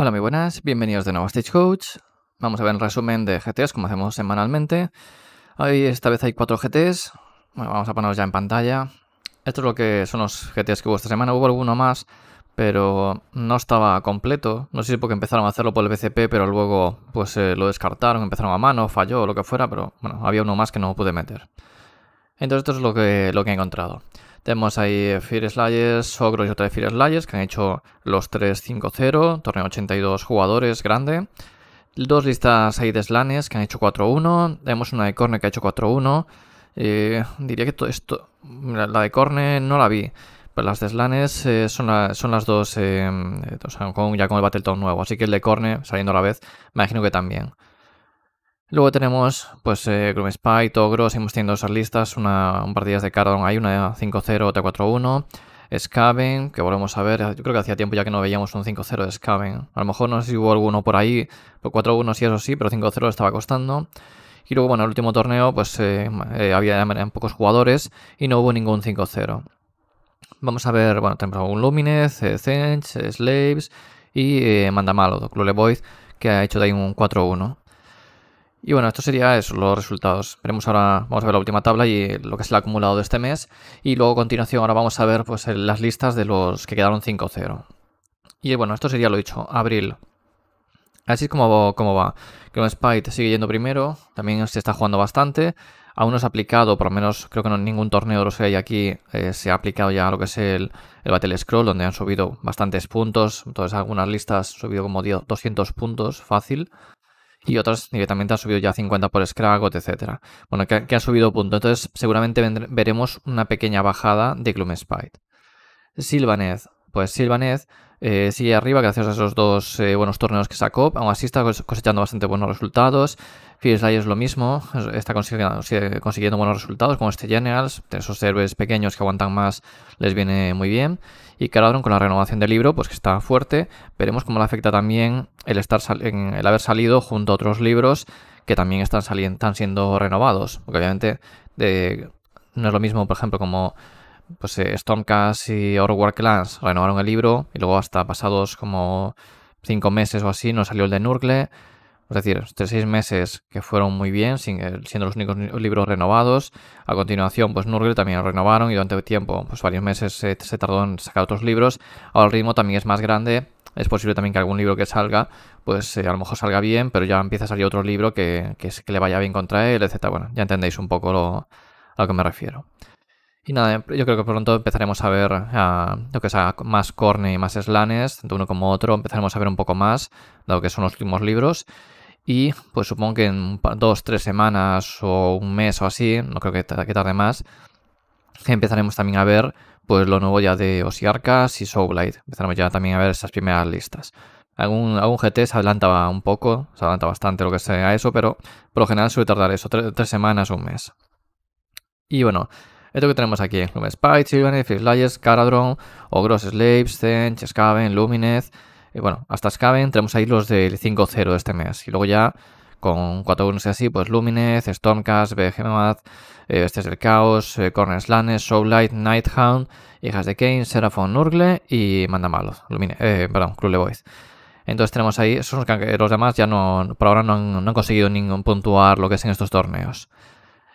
Hola, muy buenas, bienvenidos de nuevo a Stagecoach. Vamos a ver el resumen de GTs como hacemos semanalmente. Hoy esta vez hay cuatro GTs. Bueno, vamos a ponerlos ya en pantalla. Esto es lo que son los GTs que hubo esta semana. Hubo alguno más, pero no estaba completo. No sé si porque empezaron a hacerlo por el BCP, pero luego pues eh, lo descartaron, empezaron a mano, falló, o lo que fuera, pero bueno, había uno más que no pude meter. Entonces esto es lo que, lo que he encontrado. Tenemos ahí Fear Slayers, Ogros y otra de Fear Slayers, que han hecho los 3-5-0, torneo 82 jugadores, grande. Dos listas ahí de Slanes, que han hecho 4-1. Tenemos una de Corne que ha hecho 4-1. diría que todo esto, la de Corne no la vi. Pero las de Slanes eh, son, las dos, eh, o sea, con, ya con el Town nuevo. Así que el de Corne, saliendo a la vez, me imagino que también. Luego tenemos, pues, eh, Spy, Togros, hemos tenido esas listas, una, un partidas de Cardon hay, una 5-0, otra 4-1. Scaven, que volvemos a ver, yo creo que hacía tiempo ya que no veíamos un 5-0 de Scaven. A lo mejor no sé si hubo alguno por ahí, 4-1 sí, eso sí, pero 5-0 estaba costando. Y luego, bueno, el último torneo, pues eh, eh, había pocos jugadores y no hubo ningún 5-0. Vamos a ver, bueno, tenemos un Luminez, eh, Slaves y Mandamalo, Clule Void, que ha hecho de ahí un 4-1. Y bueno, esto sería eso, los resultados. Veremos ahora, vamos a ver la última tabla y lo que es ha acumulado de este mes. Y luego a continuación ahora vamos a ver pues, las listas de los que quedaron 5-0. Y bueno, esto sería lo dicho, abril. Así es como, va. Chrome Spite sigue yendo primero, también se está jugando bastante. Aún no se ha aplicado, por lo menos creo que no en ningún torneo de los que hay aquí eh, se ha aplicado ya lo que es el, Battle Scroll, donde han subido bastantes puntos. Entonces algunas listas han subido como 200 puntos, fácil y otros directamente han subido ya 50 por Scragot, etcétera, Bueno, que, han ha subido punto. Entonces, seguramente veremos una pequeña bajada de Spite. Silvaneth. Pues Silvaneth eh, sigue arriba gracias a esos dos eh, buenos torneos que sacó. Aún así está cosechando bastante buenos resultados. Fierslay es lo mismo, está consiguiendo, consiguiendo buenos resultados como este Generals. Esos héroes pequeños que aguantan más les viene muy bien. Y Caladron con la renovación del libro, pues que está fuerte, veremos cómo le afecta también el, estar en el haber salido junto a otros libros que también están, siendo renovados. Porque obviamente de, no es lo mismo, por ejemplo, como pues, eh, Stormcast y War Clans renovaron el libro y luego hasta pasados como cinco meses o así no salió el de Nurgle. Es decir, tres seis meses que fueron muy bien, siendo los únicos libros renovados. A continuación, pues Nurgle también lo renovaron y durante tiempo, pues varios meses se, tardó en sacar otros libros. Ahora el ritmo también es más grande. Es posible también que algún libro que salga, pues eh, a lo mejor salga bien, pero ya empieza a salir otro libro que, le vaya bien contra él, etc. Bueno, ya entendéis un poco lo, a lo que me refiero. Y nada, em, yo creo que pronto empezaremos a ver lo que sea más Corne y más Slanes, tanto uno como otro, empezaremos a ver un poco más, dado que son los últimos libros. Y pues supongo que en dos, tres semanas o un mes o así, no creo que, tarde más, empezaremos también a ver pues lo nuevo ya de Osiarcas y Soulblade Empezaremos ya también a ver esas primeras listas. Algún, algún, GT se adelanta un poco, se adelanta bastante lo que sea eso, pero por lo general suele tardar eso, tres semanas o un mes. Y bueno, esto que tenemos aquí, Spy, Children, Fizz Caradron, Ogros Slaves, Zen, Chescaven, Luminez, bueno, hasta Scaven tenemos ahí los del 5-0 de este mes. Y luego ya con 4 1 y así, pues Luminez, Stormcast, Behemoth, eh, Bestias del Caos, eh, Corners Corner Soullight, Nighthound, Hijas de Kane, Seraphon urgle y Mandamalos, Lumine, eh, perdón, Cruel Entonces tenemos ahí, esos los demás ya no, por ahora no han, no han, conseguido ningún puntuar lo que es en estos torneos.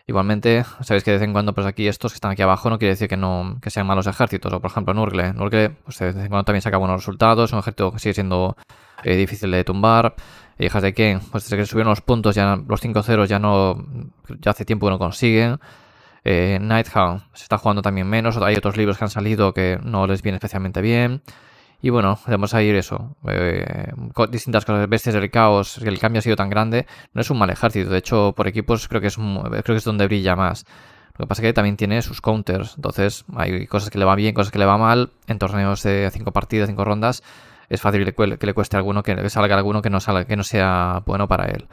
Igualmente, sabéis que de vez en cuando pues aquí estos que están aquí abajo no quiere decir que no que sean malos ejércitos, o por ejemplo Nurgle. Nurgle pues, de vez en cuando también saca buenos resultados, es un ejército que sigue siendo eh, difícil de tumbar. Y eh, hijas de Ken, pues desde que subieron los puntos, ya los 5 0 ya no ya hace tiempo que no consiguen. Eh, se está jugando también menos, hay otros libros que han salido que no les viene especialmente bien. Y bueno, vamos a ir eso. Eh, distintas cosas, bestias del caos, el cambio ha sido tan grande. No es un mal ejército, de hecho, por equipos creo que es, creo que es donde brilla más. Lo que pasa es que también tiene sus counters, entonces hay cosas que le va bien, cosas que le va mal. En torneos de 5 partidas, 5 rondas, es fácil que le cueste alguno, que salga alguno que no, salga, que no sea bueno para él.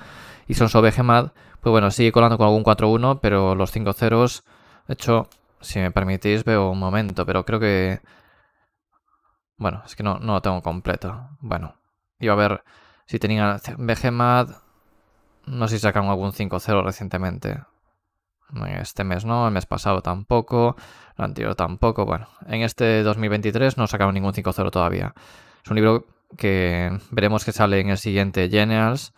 Y son sobre gemad. pues bueno, sigue colando con algún 4-1, pero los 5 0 de hecho, si me permitís, veo un momento, pero creo que bueno, es que no, no lo tengo completo. Bueno, iba a ver si tenían BGMAD. No sé si sacaron algún 5.0 recientemente. Este mes no, el mes pasado tampoco, el anterior tampoco. Bueno, en este 2023 no sacaron ningún 5.0 todavía. Es un libro que veremos que sale en el siguiente Genials.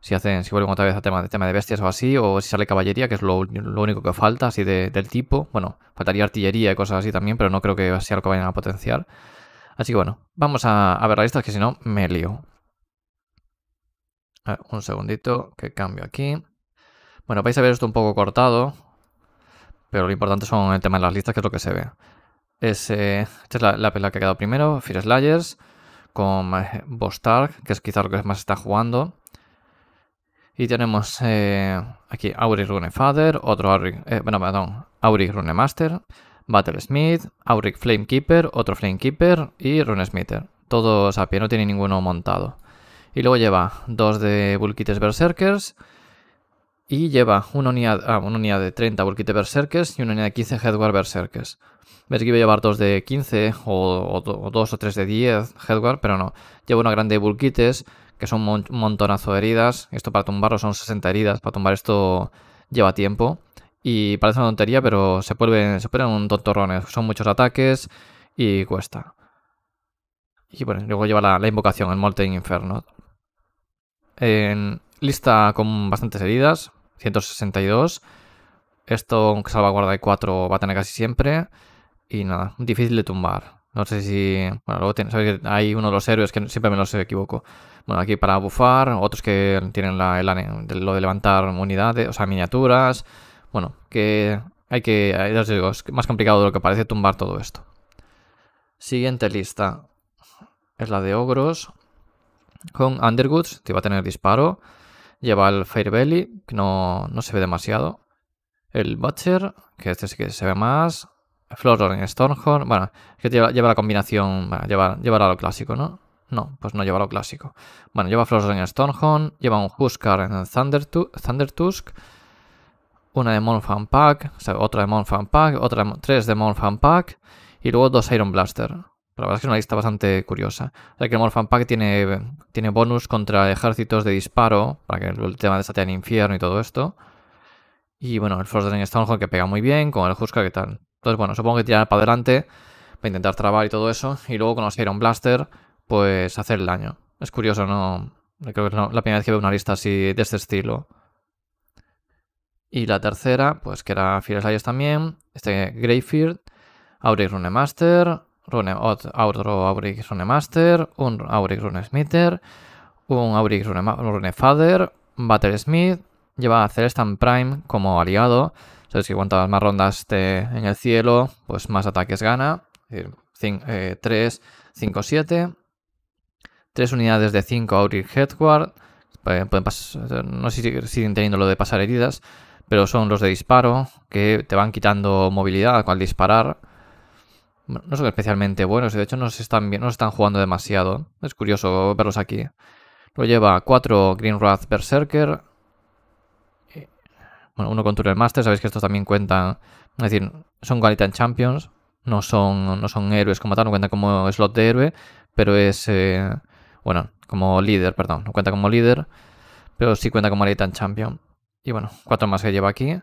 Si hacen, si vuelven otra vez a tema, tema de bestias o así, o si sale caballería, que es lo, único que falta, así del tipo. Bueno, faltaría artillería y cosas así también, pero no creo que sea algo que vayan a potenciar. Así que bueno, vamos a, ver la lista, que si no me lío. un segundito que cambio aquí. Bueno, vais a ver esto un poco cortado, pero lo importante son el tema de las listas, que es lo que se ve. Es, eh, esta es la, pela que ha quedado primero, Fear Slayers, con eh, Bostark, que es quizás lo que más está jugando. Y tenemos eh, aquí aquí Auric Father, otro Auric, bueno, perdón, Rune Master, Battlesmith, Auric Flamekeeper, otro Flamekeeper y Runesmith. Todos a pie, no tiene ninguno montado. Y luego lleva dos de Bulkites Berserkers. Y lleva una unidad, ah, de 30 Bulkites Berserkers y una unidad de 15 Headguard Berserkers. Ves que iba a llevar dos de 15 o, dos o tres de 10 Headguard, pero no. Lleva una grande de Bulkites, que son un montonazo de heridas. Esto para tumbarlo son 60 heridas. Para tumbar esto lleva tiempo. Y parece una tontería, pero se vuelven, se un tontorrones. Son muchos ataques y cuesta. Y bueno, luego lleva la, invocación, el Molten Inferno. lista con bastantes heridas, 162. Esto, aunque salvaguarda de 4, va a tener casi siempre. Y nada, difícil de tumbar. No sé si. Bueno, luego que hay uno de los héroes que siempre me los equivoco. Bueno, aquí para bufar, otros que tienen lo de levantar unidades, o sea, miniaturas. Bueno, que hay que, eh, ya os digo, es más complicado de lo que parece tumbar todo esto. Siguiente lista es la de ogros. Con Underwoods, que va a tener disparo. Lleva el Firebelly, que no, se ve demasiado. El Butcher, que este sí que se ve más. Floror en Stormhorn. Bueno, que lleva, la combinación. Bueno, llevará lo clásico, ¿no? No, pues no lleva lo clásico. Bueno, lleva Floror en Stormhorn. Lleva un Huskar en Thundertusk. Thunder una de Monfan Fan Pack, otra de Monfan Fan Pack, otra de, tres de Monfan Fan Pack y luego dos Iron Blaster. La verdad es que es una lista bastante curiosa. O sea que el Pack tiene, tiene bonus contra ejércitos de disparo, para que el tema de Satan Infierno y todo esto. Y bueno, el force Drain Stone que pega muy bien, con el Huska qué tal. Entonces, bueno, supongo que tirar para adelante, para intentar trabar y todo eso. Y luego con los Iron Blaster, pues hacer el daño. Es curioso, ¿no? Creo que la primera vez que veo una lista así de este estilo. Y la tercera, pues que era Fear también, este Greyfield, Auric Master Rune, otro Auric Rune Master, un Auric Rune Smitter, un Auric Rune Battle Smith, lleva a Celestan Prime como aliado. sabes que cuantas más rondas esté en el cielo, pues más ataques gana. 3, 5, 7. 3 unidades de 5 Auric Headguard. no sé si siguen teniendo lo de pasar heridas, pero son los de disparo, que te van quitando movilidad al disparar. No son especialmente buenos y de hecho no se están, no están jugando demasiado. Es curioso verlos aquí. Lo lleva 4 Green Wrath Berserker. Eh, bueno, uno con Turner Master, sabéis que estos también cuentan. Es decir, son Galitan Champions. No son, no son héroes como tal, no cuentan como slot de héroe, pero es. Eh, bueno, como líder, perdón. No cuenta como líder, pero sí cuenta como Galitan Champion. Y bueno, cuatro más que lleva aquí.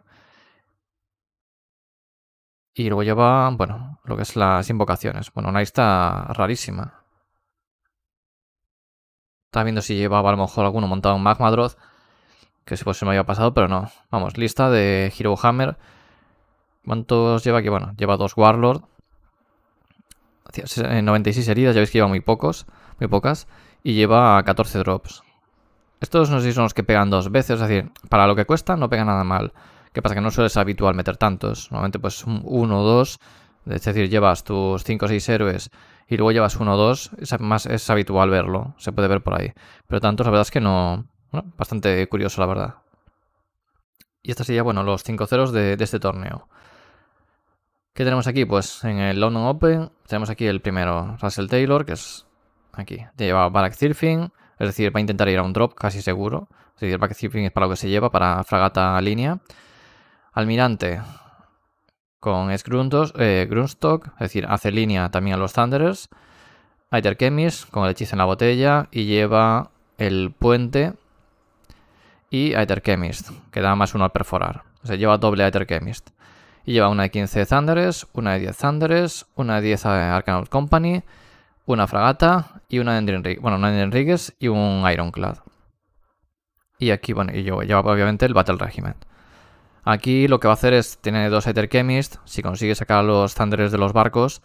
Y luego lleva, bueno, lo que es las invocaciones. Bueno, una lista rarísima. Estaba viendo si llevaba a lo mejor alguno montado en Magmadroth. Que pues se me había pasado, pero no. Vamos, lista de Hero Hammer. ¿Cuántos lleva aquí? Bueno, lleva dos Warlord. 96 eh, heridas, ya veis que lleva muy pocos, muy pocas. Y lleva 14 drops. Estos no sé si son los que pegan dos veces, es decir, para lo que cuesta no pega nada mal. ¿Qué pasa? Que no suele ser habitual meter tantos. Normalmente pues uno o dos, es decir, llevas tus 5 o 6 héroes y luego llevas uno o dos, es, más, es habitual verlo, se puede ver por ahí. Pero tantos la verdad es que no... Bueno, bastante curioso la verdad. Y estos serían, bueno, los 5 ceros de, este torneo. ¿Qué tenemos aquí? Pues en el London Open tenemos aquí el primero, Russell Taylor, que es aquí. Lleva Barack Thirfing. Es decir, va a intentar ir a un drop, casi seguro. Es decir, el shipping es para lo que se lleva, para fragata línea. Almirante con eh, Grunstock, es decir, hace línea también a los Thunderers. Aether Chemist con el hechizo en la botella y lleva el puente y Aether Chemist, que da más uno al perforar. O sea, lleva doble Aether Chemist. Y lleva una de 15 Thunderers, una de 10 Thunderers, una de 10 Arcanal Company una fragata y una Enrique, bueno, una Enriquez y un Ironclad. Y aquí, bueno, y yo lleva obviamente el Battle Regiment. Aquí lo que va a hacer es, tiene dos Ether Chemist, si consigue sacar a los thunderes de los barcos,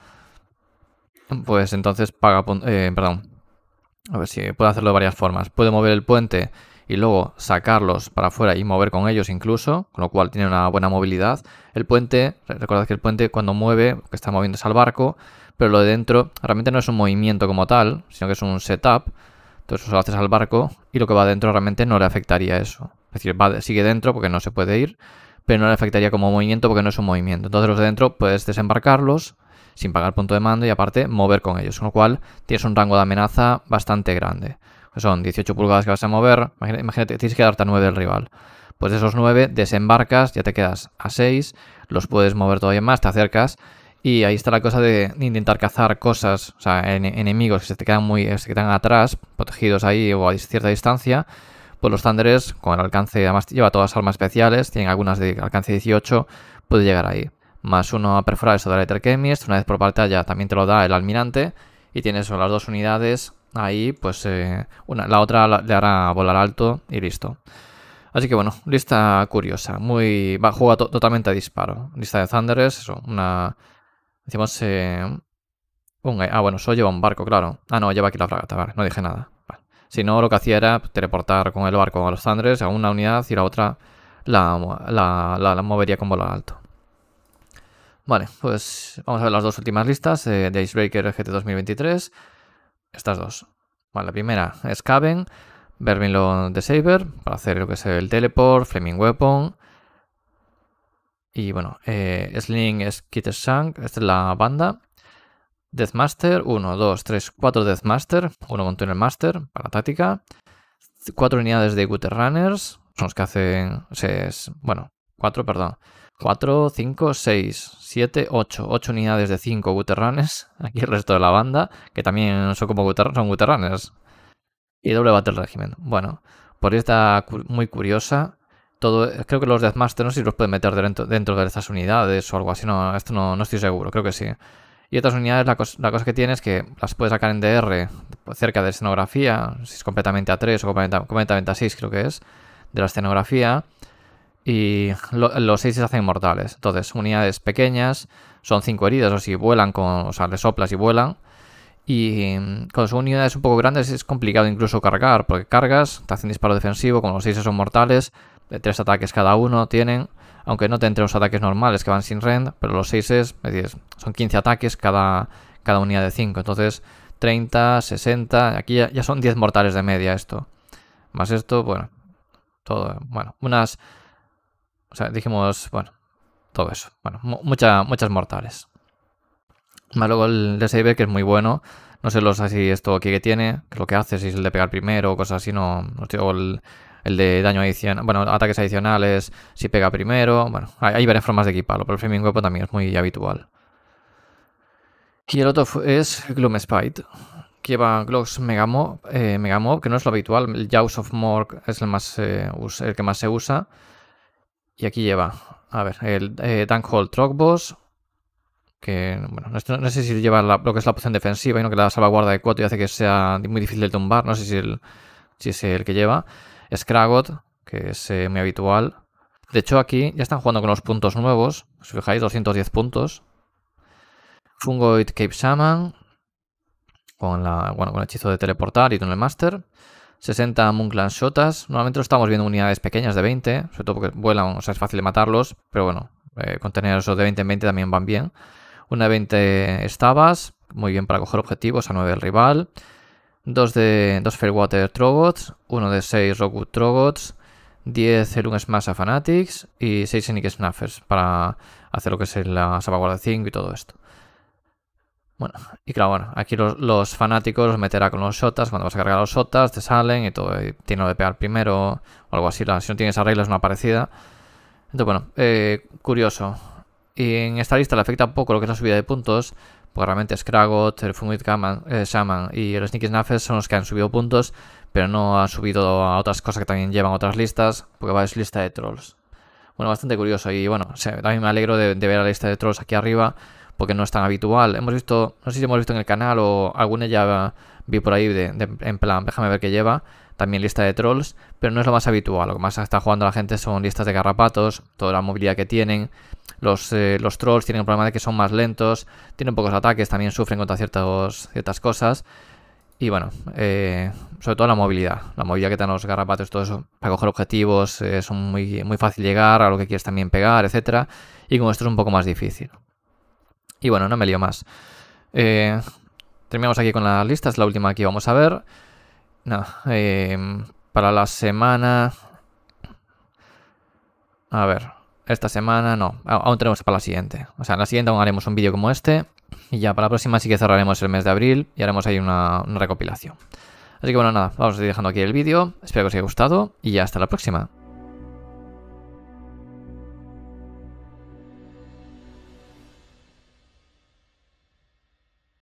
pues entonces paga, eh, perdón, a ver si puede hacerlo de varias formas. Puede mover el puente y luego sacarlos para afuera y mover con ellos incluso, con lo cual tiene una buena movilidad. El puente, recordad que el puente cuando mueve, lo que está moviendo es al barco, pero lo de dentro realmente no es un movimiento como tal, sino que es un setup. Entonces eso lo haces al barco y lo que va dentro realmente no le afectaría eso. Es decir, va, sigue dentro porque no se puede ir, pero no le afectaría como movimiento porque no es un movimiento. Entonces los de dentro puedes desembarcarlos sin pagar punto de mando y aparte mover con ellos, con lo cual tienes un rango de amenaza bastante grande son 18 pulgadas que vas a mover, imagínate, tienes que darte a 9 del rival. Pues de esos 9 desembarcas, ya te quedas a 6, los puedes mover todavía más, te acercas y ahí está la cosa de intentar cazar cosas, o sea, enemigos que se te quedan muy se quedan atrás, protegidos ahí o a cierta distancia. Pues los thunderes con el alcance, además lleva todas las armas especiales, tienen algunas de alcance 18, puede llegar ahí. Más uno a perforar, eso da la Chemist, una vez por batalla también te lo da el almirante, y tienes las dos unidades Ahí, pues, eh, una, la otra le hará volar alto y listo. Así que bueno, lista curiosa. Muy. Va, juega totalmente a disparo. Lista de Thunderers, eso, una. Decimos. Eh, ah, bueno, solo lleva un barco, claro. Ah, no, lleva aquí la fragata, vale, no dije nada. Si no, lo que hacía era teleportar con el barco a los Thunderers, a una unidad y la otra la, movería con volar alto. Vale, pues vamos a ver las dos últimas listas eh, de Icebreaker GT 2023. Estas dos. Bueno, la primera es Caben, Vermilon de Saber, para hacer lo que es el teleport, Flaming Weapon. Y bueno, eh, Sling es Kitter Shank, esta es la banda. Deathmaster, 1, 2, 3, 4 Deathmaster, 1 el Master para la táctica. 4 unidades de Gutter Runners, son los que hacen. bueno, 4, perdón. 4, 5, 6, 7, 8. 8 unidades de 5 Guterranes. Aquí el resto de la banda, que también son como guterranes, son Y doble Battle regimen. Bueno, por ahí está muy curiosa. Todo, creo que los Deathmasters no sé si los pueden meter dentro, dentro de estas unidades o algo así. No, esto no, estoy seguro, creo que sí. Y otras unidades, la, cosa que tiene es que las puedes sacar en DR pues, cerca de escenografía, si es completamente a 3 o completamente a 6 creo que es, de la escenografía y los 6 se hacen mortales. Entonces, unidades pequeñas son 5 heridas, o si vuelan, con, o sea, le soplas y vuelan. Y mm, con sus unidades un poco grandes es complicado incluso cargar, porque cargas, te hacen disparo defensivo, con los seis son mortales, de tres ataques cada uno tienen, aunque no te entre los ataques normales que van sin rend, pero los 6 es, son 15 ataques cada, cada unidad de 5, entonces 30, 60, aquí ya, ya son 10 mortales de media esto. Más esto, bueno, todo, bueno, unas o sea, dijimos, bueno, todo eso. Bueno, muchas mortales. luego el de Saber, que es muy bueno. No sé los así esto aquí que tiene, que lo que hace, si es el de pegar primero o cosas así, no, o el, de daño adicional, bueno, ataques adicionales, si pega primero, bueno, hay, varias formas de equiparlo, pero el framing Weapon también es muy habitual. Y el otro es Gloom Spite, que lleva Glocks megamo eh, que no es lo habitual, el Jaws of Morg es el, más, eh, el que más se usa, y aquí lleva, a ver, el eh, Trogboss, que bueno, no, sé si lleva lo que es la opción defensiva y no que la salvaguarda de 4 y hace que sea muy difícil de tumbar, no sé si, es el que lleva. Scragot, que es eh, muy habitual. De hecho aquí ya están jugando con los puntos nuevos, si os fijáis, 210 puntos. Fungoid Cape Shaman, con, la, con el hechizo de teleportar y Tunnel Master. 60 Moonclan Shotas. Normalmente lo estamos viendo unidades pequeñas de 20, sobre todo porque vuelan, o sea, es fácil de matarlos, pero bueno, eh, esos de 20 en 20 también van bien. Una de 20 Estabas, muy bien para coger objetivos a 9 del rival. Dos de dos Fairwater Trogots, uno de 6 Rockwood Trogots, 10 Elun Smash a Fanatics y 6 Sonic Snaffers para hacer lo que es la salvaguarda 5 y todo esto. Bueno, y claro, bueno, aquí los, fanáticos los meterá con los shotas. Cuando vas a cargar los shotas, te salen y todo. tiene lo de pegar primero o algo así. La, si no tienes esa es una parecida. Entonces, bueno, eh, curioso. Y en esta lista le afecta un poco lo que es la subida de puntos. porque realmente Scragot, el Fumid eh, Shaman y el Sneaky son los que han subido puntos. Pero no han subido a otras cosas que también llevan otras listas. Porque va, es lista de trolls. Bueno, bastante curioso. Y bueno, también me alegro de ver la lista de trolls aquí arriba porque no es tan habitual. Hemos visto, no sé si hemos visto en el canal o alguna ya vi por ahí en plan, déjame ver qué lleva, también lista de trolls, pero no es lo más habitual. Lo que más está jugando la gente son listas de garrapatos, toda la movilidad que tienen. Los, eh, los trolls tienen el problema de que son más lentos, tienen pocos ataques, también sufren contra ciertas cosas. Y bueno, eh, sobre todo la movilidad. La movilidad que te dan los garrapatos, todo eso, para coger objetivos, es eh, son muy, muy fácil llegar, a lo que quieres también pegar, etc. Y con esto es un poco más difícil. Y bueno, no me lío más. Eh, terminamos aquí con las listas, la última que vamos a ver. Eh, para la semana... A ver, esta semana no, aún tenemos para la siguiente. O sea, en la siguiente aún haremos un vídeo como este. Y ya para la próxima sí que cerraremos el mes de abril y haremos ahí una, recopilación. Así que bueno, nada, vamos a ir dejando aquí el vídeo. Espero que os haya gustado y ya, hasta la próxima.